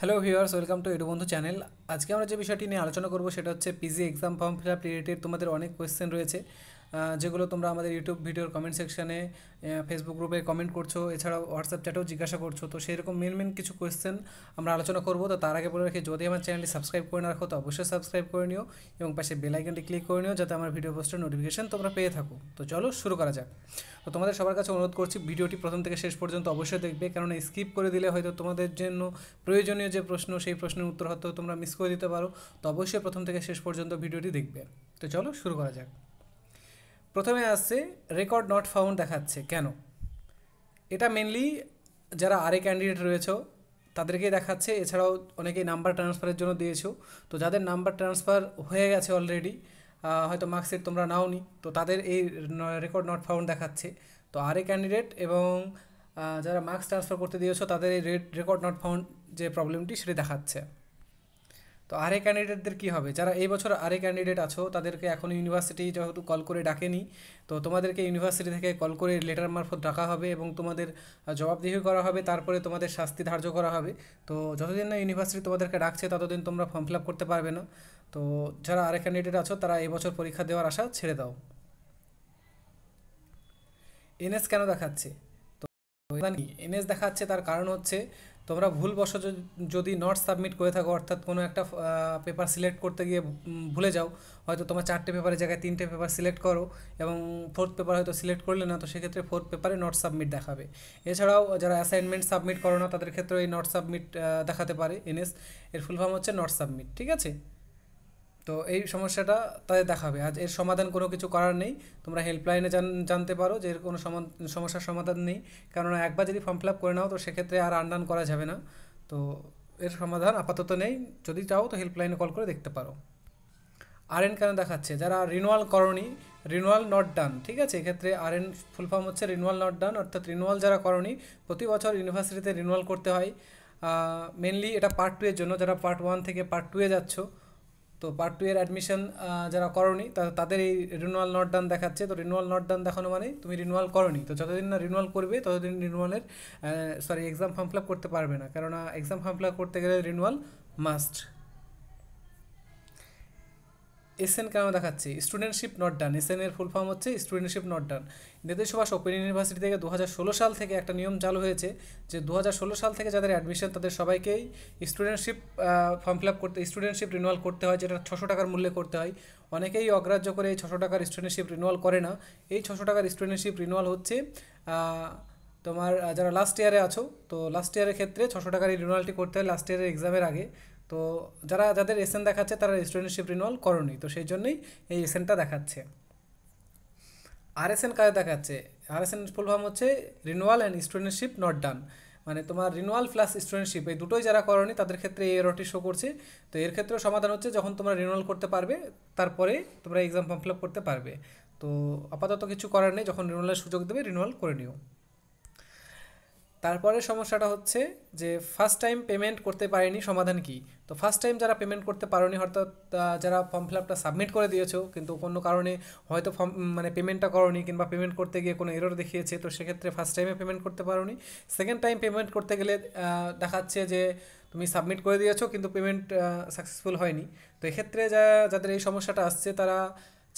hello viewers welcome to Edu Bandhu channel আজকে আমরা যে বিষয়টি নিয়ে আলোচনা করব সেটা হচ্ছে PG exam form fill up related তোমাদের অনেক কোয়েশ্চেন রয়েছে যেগুলো তোমরা আমাদের ইউটিউব ভিডিওর কমেন্ট সেকশানে ফেসবুক গ্রুপে কমেন্ট করছো এছাড়াও হোয়াটসঅ্যাপ চ্যাটেও জিজ্ঞাসা করছো তো সেরকম মেন মেন কিছু কোয়েশ্চেন আমরা আলোচনা করবো তো তার আগে বলে রাখি যদি আমার চ্যানেলটি সাবস্ক্রাইব করে না রাখো তো অবশ্যই সাবস্ক্রাইব করে নিও এবং পাশে বেলাইকনটি ক্লিক করে নিও যাতে আমার ভিডিও পোস্টের নোটিফিকেশান তোমরা পেয়ে থাকো তো চলো শুরু করা যাক তো তোমাদের সবার কাছে অনুরোধ করছি ভিডিওটি প্রথম থেকে শেষ পর্যন্ত অবশ্যই দেখবে কারণ স্কিপ করে দিলে হয়তো তোমাদের জন্য প্রয়োজনীয় যে প্রশ্ন সেই প্রশ্নের উত্তর হয়তো তোমরা মিস করে দিতে পারো তো অবশ্যই প্রথম থেকে শেষ পর্যন্ত ভিডিওটি দেখবে তো চলো শুরু করা যাক প্রথমে আসছে রেকর্ড নট ফাউন্ড দেখাচ্ছে কেন এটা মেনলি যারা আরে ক্যান্ডিডেট রয়েছ তাদেরকে দেখাচ্ছে এছাড়াও অনেকে নাম্বার ট্রান্সফারের জন্য দিয়েছো তো যাদের নাম্বার ট্রান্সফার হয়ে গেছে অলরেডি হয়তো মার্কশিট তোমরা নাওনি তো তাদের এই রেকর্ড নট ফাউন্ড দেখাচ্ছে তো আরে ক্যান্ডিডেট এবং যারা মার্কস ট্রান্সফার করতে দিয়েছো তাদের এই রেকর্ড নট ফাউন্ড যে প্রবলেমটি সেটি দেখাচ্ছে তো আরে ক্যান্ডিডেটদের কি হবে যারা এই বছর আরে ক্যান্ডিডেট আছো তাদেরকে এখন ইউনিভার্সিটি যেহেতু কল করে ডাকেনি তো তোমাদেরকে ইউনিভার্সিটি থেকে কল করে লেটার মারফত ডাকা হবে এবং তোমাদের জবাবদিহি করা হবে তারপরে তোমাদের শাস্তি ধার্য করা হবে তো যতদিন না ইউনিভার্সিটি তোমাদেরকে ডাকছে ততদিন তোমরা ফর্ম ফিল আপ করতে পারবে না তো যারা আরে ক্যান্ডিডেট আছো তারা এবছর পরীক্ষা দেওয়ার আশা ছেড়ে দাও এনএস কেন দেখাচ্ছে এনএস দেখাচ্ছে তার কারণ হচ্ছে তোমরা ভুলবশত যদি নট সাবমিট করে থাকো অর্থাৎ কোনো একটা পেপার সিলেক্ট করতে গিয়ে ভুলে যাও হয়তো তোমার চারটে পেপারের জায়গায় তিনটে পেপার সিলেক্ট করো এবং ফোর্থ পেপার হয়তো সিলেক্ট করলে না তো সেক্ষেত্রে ফোর্থ পেপারে নট সাবমিট দেখাবে এছাড়াও যারা অ্যাসাইনমেন্ট সাবমিট করো না তাদের ক্ষেত্রে এই নট সাবমিট দেখাতে পারে এনএস এর ফুল ফর্ম হচ্ছে নট সাবমিট ঠিক আছে তো এই সমস্যাটা তাদের দেখাবে আজ এর সমাধান কোনো কিছু করার নেই তোমরা হেল্পলাইনে জানতে পারো যে এর কোনো সমস্যার সমাধান নেই কেননা একবার যদি ফর্ম ফিল আপ করে নাও তো সেক্ষেত্রে আর আন্ডান করা যাবে না তো এর সমাধান আপাতত নেই যদি চাও তো হেল্পলাইনে কল করে দেখতে পারো আর এন কেন দেখাচ্ছে যারা রিনুয়াল করনি রিনুয়াল নট ডান ঠিক আছে এক্ষেত্রে আর এন ফুল ফর্ম হচ্ছে রিনুয়াল নট ডান অর্থাৎ রিনুয়াল যারা করনি প্রতি বছর ইউনিভার্সিটিতে রিনুয়াল করতে হয় মেনলি এটা পার্ট টু এর জন্য যারা পার্ট ওয়ান থেকে পার্ট টু এ যাচ্ছ তো পার্ট টু এর অ্যাডমিশন যারা করনি তাদের এই রিনুয়াল নট ডান দেখাচ্ছে তো রিনুয়াল নট ডান দেখানো মানে তুমি রিনুয়াল করনি তো যতদিন না রিনুয়াল করবে ততদিন রিনুয়ালের সরি এক্সাম ফর্ম ফিল করতে পারবে না কেননা এক্সাম ফর্ম ফিল করতে গেলে রিনুয়াল মাস্ট এসএন কেন দেখাচ্ছি স্টুডেন্টশিপ নট ডান এস এনের ফুল ফর্ম হচ্ছে studentship not done Netaji Subhash open university থেকে দু সাল থেকে একটা নিয়ম চালু হয়েছে যে দু সাল থেকে যাদের অ্যাডমিশন তাদের সবাইকেই স্টুডেন্টশিপ ফর্ম ফিল আপ করতে স্টুডেন্টশিপ রিনুয়াল করতে হয় যেটা ছশো টাকার মূল্যে করতে হয় অনেকেই অগ্রাহ্য করে এই ছশো টাকার স্টুডেন্টশিপ রিনুয়াল করে না এই ছশো টাকার স্টুডেন্টশিপ রিনুয়াল হচ্ছে তোমার যারা লাস্ট ইয়ারে আছো তো লাস্ট ইয়ারের ক্ষেত্রে ছশো টাকার রিনুয়ালটি করতে হয় লাস্ট ইয়ারের এক্সামের আগে তো যারা যাদের এসেন দেখাচ্ছে তারা স্টুডেন্টশিপ রিনুয়াল করনি তো সেই জন্যই এই এসএনটা দেখাচ্ছে আর এন কাজ দেখাচ্ছে এন ফুল ফর্ম হচ্ছে renewal and studentship not done মানে তোমার রিনুয়াল প্লাস স্টুডেন্টশিপ এই দুটোই যারা করনি তাদের ক্ষেত্রে এই এরটি শো করছে তো এর ক্ষেত্রেও সমাধান হচ্ছে যখন তোমরা রিনুয়াল করতে পারবে তারপরে তোমরা এক্সাম ফর্ম ফিল করতে পারবে তো আপাতত কিছু করার নেই যখন রিনুয়ালের সুযোগ দেবে রিনুয়াল করে নিও তারপরে সমস্যাটা হচ্ছে যে ফার্স্ট টাইম পেমেন্ট করতে পারেনি সমাধান কি তো ফার্স্ট টাইম যারা পেমেন্ট করতে পারেনি অর্থাৎ যারা ফর্ম ফিল আপটা সাবমিট করে দিয়েছো কিন্তু কোনো কারণে হয়তো ফর্ম মানে পেমেন্টটা নি কিংবা পেমেন্ট করতে গিয়ে কোনো এরর দেখিয়েছে তো সেক্ষেত্রে ফার্স্ট টাইমে পেমেন্ট করতে পারোনি সেকেন্ড টাইম পেমেন্ট করতে গেলে দেখাচ্ছে যে তুমি সাবমিট করে দিয়েছো কিন্তু পেমেন্ট সাকসেসফুল হয়নি তো এক্ষেত্রে যা যাদের এই সমস্যাটা আসছে তারা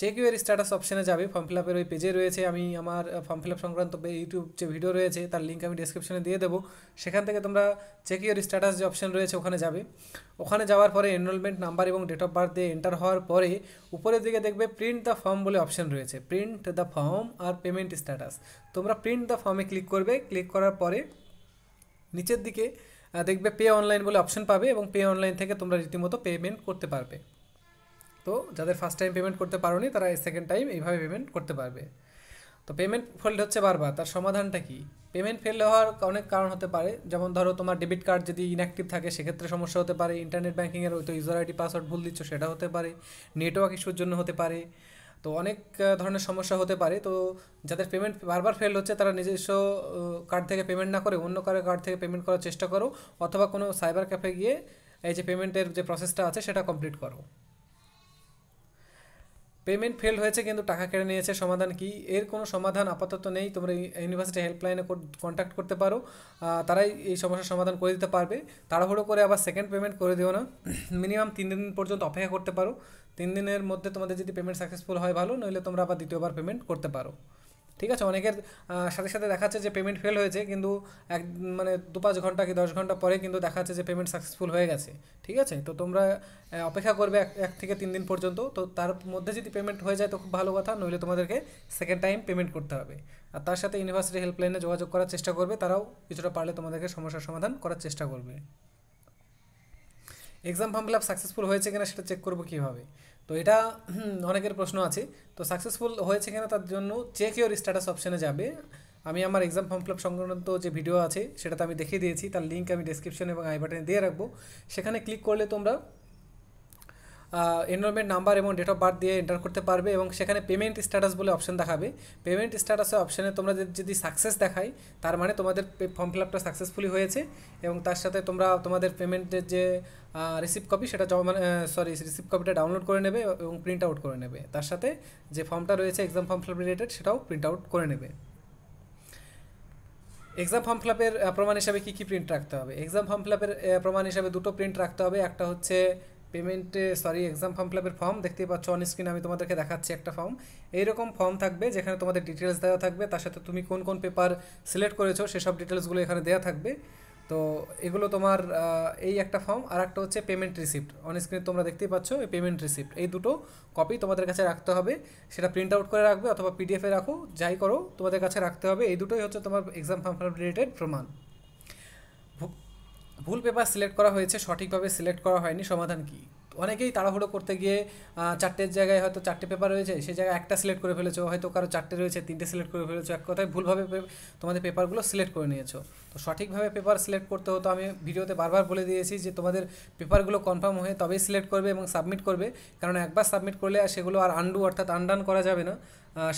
চেক ইউর স্ট্যাটাস অপশানে যাবে ফর্ম ফিল আপের ওই পেজে রয়েছে আমি আমার ফর্ম ফিল আপ সংক্রান্ত ইউটিউব যে ভিডিও রয়েছে তার লিঙ্ক আমি ডিসক্রিপশনে দিয়ে দেবো সেখান থেকে তোমরা চেক ইউর স্ট্যাটাস যে অপশান রয়েছে ওখানে যাবে ওখানে যাওয়ার পরে এনরোলমেন্ট নাম্বার এবং ডেট অফ বার্থ দিয়ে এন্টার হওয়ার পরে উপরের দিকে দেখবে প্রিন্ট দ্য ফর্ম বলে অপশান রয়েছে প্রিন্ট দ্য ফর্ম আর পেমেন্ট স্ট্যাটাস তোমরা প্রিন্ট দ্য ফর্মে ক্লিক করবে ক্লিক করার পরে নিচের দিকে দেখবে পে অনলাইন বলে অপশন পাবে এবং পে অনলাইন থেকে তোমরা রীতিমতো পেমেন্ট করতে পারবে তো যাদের ফার্স্ট টাইম পেমেন্ট করতে পারোনি তারা এই সেকেন্ড টাইম এইভাবে পেমেন্ট করতে পারবে তো পেমেন্ট ফেল্ড হচ্ছে বারবার তার সমাধানটা কি পেমেন্ট ফেল হওয়ার অনেক কারণ হতে পারে যেমন ধরো তোমার ডেবিট কার্ড যদি ইনঅ্যাক্টিভ থাকে সেক্ষেত্রে সমস্যা হতে পারে ইন্টারনেট ব্যাঙ্কিংয়ের তো ইউজার আইডি পাসওয়ার্ড ভুল দিচ্ছ সেটা হতে পারে নেটওয়ার্ক ইস্যুর জন্য হতে পারে তো অনেক ধরনের সমস্যা হতে পারে তো যাদের পেমেন্ট বারবার ফেল হচ্ছে তারা নিজস্ব কার্ড থেকে পেমেন্ট না করে অন্য কারো কার্ড থেকে পেমেন্ট করার চেষ্টা করো অথবা কোনো সাইবার ক্যাফে গিয়ে এই যে পেমেন্টের যে প্রসেসটা আছে সেটা কমপ্লিট করো পেমেন্ট ফেল হয়েছে কিন্তু টাকা কেড়ে নিয়েছে সমাধান কি এর কোনো সমাধান আপাতত নেই তোমরা ইউনিভার্সিটি হেল্পলাইনে কন্ট্যাক্ট করতে পারো তারাই এই সমস্যার সমাধান করে দিতে পারবে তাড়াহুড়ো করে আবার সেকেন্ড পেমেন্ট করে দিও না মিনিমাম তিন দিন পর্যন্ত অপেক্ষা করতে পারো তিন দিনের মধ্যে তোমাদের যদি পেমেন্ট সাকসেসফুল হয় ভালো নইলে তোমরা আবার দ্বিতীয়বার পেমেন্ট করতে পারো ঠিক আছে অনেকের সাথে সাথে দেখাচ্ছে যে পেমেন্ট ফেল হয়েছে কিন্তু এক মানে দু পাঁচ ঘন্টা কি দশ ঘন্টা পরে কিন্তু দেখা যাচ্ছে যে পেমেন্ট সাকসেসফুল হয়ে গেছে ঠিক আছে তো তোমরা অপেক্ষা করবে এক এক থেকে তিন দিন পর্যন্ত তো তার মধ্যে যদি পেমেন্ট হয়ে যায় তো খুব ভালো কথা নইলে তোমাদেরকে সেকেন্ড টাইম পেমেন্ট করতে হবে আর তার সাথে ইউনিভার্সিটি হেল্পলাইনে যোগাযোগ করার চেষ্টা করবে তারাও কিছুটা পারলে তোমাদেরকে সমস্যার সমাধান করার চেষ্টা করবে exam form fill up successful হয়েছে কিনা সেটা চেক করবো কীভাবে তো এটা অনেকের প্রশ্ন আছে তো সাকসেসফুল হয়েছে কিনা তার জন্য চেক ইওর স্ট্যাটাস অপশানে যাবে আমি আমার এক্সাম ফর্ম ফিল আপ সংক্রান্ত যে ভিডিও আছে সেটাতে আমি দেখিয়ে দিয়েছি তার লিঙ্ক আমি ডিসক্রিপশন এবং আই বাটনে দিয়ে রাখবো সেখানে ক্লিক করলে তোমরা এনরোলমেন্ট নাম্বার এবং ডেট অফ বার্থ দিয়ে এন্টার করতে পারবে এবং সেখানে পেমেন্ট স্ট্যাটাস বলে অপশন দেখাবে পেমেন্ট স্ট্যাটাসের অপশানে তোমরা যদি সাকসেস দেখায় তার মানে তোমাদের ফর্ম ফিল আপটা সাকসেসফুলি হয়েছে এবং তার সাথে তোমরা তোমাদের পেমেন্টের যে রিসিপ কপি সেটা জমা মানে সরি রিসিপ কপিটা ডাউনলোড করে নেবে এবং প্রিন্ট আউট করে নেবে তার সাথে যে ফর্মটা রয়েছে এক্সাম ফর্ম ফিল রিলেটেড সেটাও প্রিন্ট আউট করে নেবে এক্সাম ফর্ম ফিল আপের প্রমাণ হিসাবে কী কী প্রিন্ট রাখতে হবে এক্সাম ফর্ম ফিল আপের প্রমাণ হিসাবে দুটো প্রিন্ট রাখতে হবে একটা হচ্ছে পেমেন্টে সরি এক্সাম ফর্ম ফিলাপের ফর্ম দেখতেই পাচ্ছ অন স্ক্রিনে আমি তোমাদেরকে দেখাচ্ছি একটা ফর্ম এইরকম ফর্ম থাকবে যেখানে তোমাদের ডিটেলস দেওয়া থাকবে তার সাথে তুমি কোন কোন পেপার সিলেক্ট করেছো সেসব ডিটেলসগুলো এখানে দেওয়া থাকবে তো এগুলো তোমার এই একটা ফর্ম আর একটা হচ্ছে পেমেন্ট রিসিপ্ট অন স্ক্রিনে তোমরা দেখতেই পাচ্ছ এই পেমেন্ট রিসিপ্ট এই দুটো কপি তোমাদের কাছে রাখতে হবে সেটা প্রিন্ট আউট করে রাখবে অথবা পিডিএফে রাখো যাই করো তোমাদের কাছে রাখতে হবে এই দুটোই হচ্ছে তোমার এক্সাম ফর্ম রিলেটেড প্রমাণ ভুল পেপার সিলেক্ট করা হয়েছে সঠিকভাবে সিলেক্ট করা হয়নি সমাধান কি অনেকেই তাড়াহুড়ো করতে গিয়ে চারটের জায়গায় হয়তো চারটে পেপার রয়েছে সেই জায়গায় একটা সিলেক্ট করে ফেলেছো হয়তো কারো চারটে রয়েছে তিনটে সিলেক্ট করে ফেলেছো এক কথায় ভুলভাবে তোমাদের পেপারগুলো সিলেক্ট করে নিয়েছো তো সঠিকভাবে পেপার সিলেক্ট করতে হতো আমি ভিডিওতে বারবার বলে দিয়েছি যে তোমাদের পেপারগুলো কনফার্ম হয়ে তবেই সিলেক্ট করবে এবং সাবমিট করবে কারণ একবার সাবমিট করলে সেগুলো আর আন্ডু অর্থাৎ আনডান করা যাবে না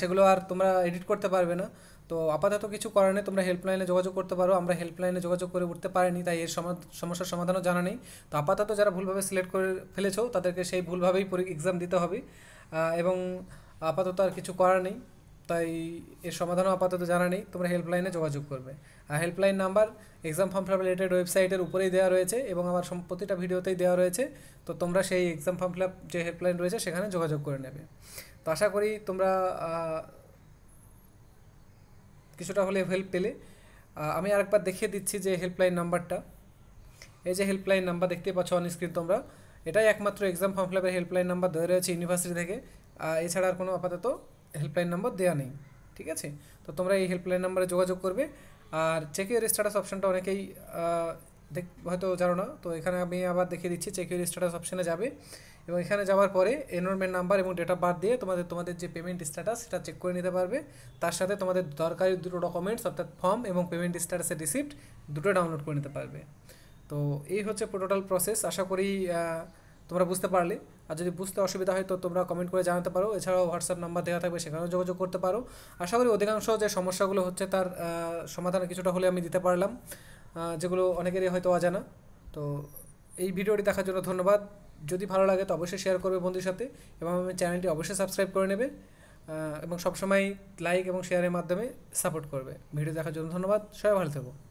সেগুলো আর তোমরা এডিট করতে পারবে না তো আপাতত কিছু করার নেই তোমরা হেল্পলাইনে যোগাযোগ করতে পারো আমরা হেল্পলাইনে যোগাযোগ করে উঠতে পারিনি তাই এর সমস্যার সমাধানও জানা নেই তো আপাতত যারা ভুলভাবে সিলেক্ট করে ফেলেছো তাদেরকে সেই ভুলভাবেই এক্সাম দিতে হবে এবং আপাতত আর কিছু করার নেই তাই এর সমাধানও আপাতত জানা নেই তোমরা হেল্পলাইনে যোগাযোগ করবে আর helpline number exam form fill up related ওয়েবসাইটের উপরেই দেওয়া রয়েছে এবং আমার প্রতিটা ভিডিওতেই দেওয়া রয়েছে তো তোমরা সেই এক্সাম ফর্ম ফিল আপ যে হেল্পলাইন রয়েছে সেখানে যোগাযোগ করে নেবে তো আশা করি তোমরা কিছুটা হলে হেল্প পেলে আমি আরেকবার দেখিয়ে দিচ্ছি যে হেল্পলাইন নাম্বারটা এই যে হেল্পলাইন নাম্বার দেখতে পাচ্ছ অনস্ক্রিন তোমরা এটাই একমাত্র এক্সাম ফর্ম ফিলাপের হেল্পলাইন নাম্বার দেওয়া রয়েছে ইউনিভার্সিটি থেকে এছাড়া আর কোনো আপাতত হেল্পলাইন নাম্বার দেওয়া নেই ঠিক আছে তো তোমরা এই হেল্পলাইন নাম্বারে যোগাযোগ করবে আর ইউর স্ট্যাটাস অপশানটা অনেকেই দেখ হয়তো জানো না তো এখানে আমি আবার দেখিয়ে দিচ্ছি ইউর স্ট্যাটাস অপশানে যাবে এবং এখানে যাওয়ার পরে এনরোলমেন্ট নাম্বার এবং ডেট অফ বার্থ দিয়ে তোমাদের তোমাদের যে পেমেন্ট স্ট্যাটাস সেটা চেক করে নিতে পারবে তার সাথে তোমাদের দরকারি দুটো ডকুমেন্টস অর্থাৎ ফর্ম এবং পেমেন্ট স্ট্যাটাসের রিসিপ্ট দুটো ডাউনলোড করে নিতে পারবে তো এই হচ্ছে টোটাল প্রসেস আশা করি তোমরা বুঝতে পারলে আর যদি বুঝতে অসুবিধা হয় তো তোমরা কমেন্ট করে জানাতে পারো এছাড়াও হোয়াটসঅ্যাপ নাম্বার দেওয়া থাকবে সেখানেও যোগাযোগ করতে পারো আশা করি অধিকাংশ যে সমস্যাগুলো হচ্ছে তার সমাধান কিছুটা হলে আমি দিতে পারলাম যেগুলো অনেকেরই হয়তো অজানা তো এই ভিডিওটি দেখার জন্য ধন্যবাদ যদি ভালো লাগে তো অবশ্যই শেয়ার করবে বন্ধুর সাথে এবং আমি চ্যানেলটি অবশ্যই সাবস্ক্রাইব করে নেবে এবং সবসময় লাইক এবং শেয়ারের মাধ্যমে সাপোর্ট করবে ভিডিও দেখার জন্য ধন্যবাদ সবাই ভালো থেকো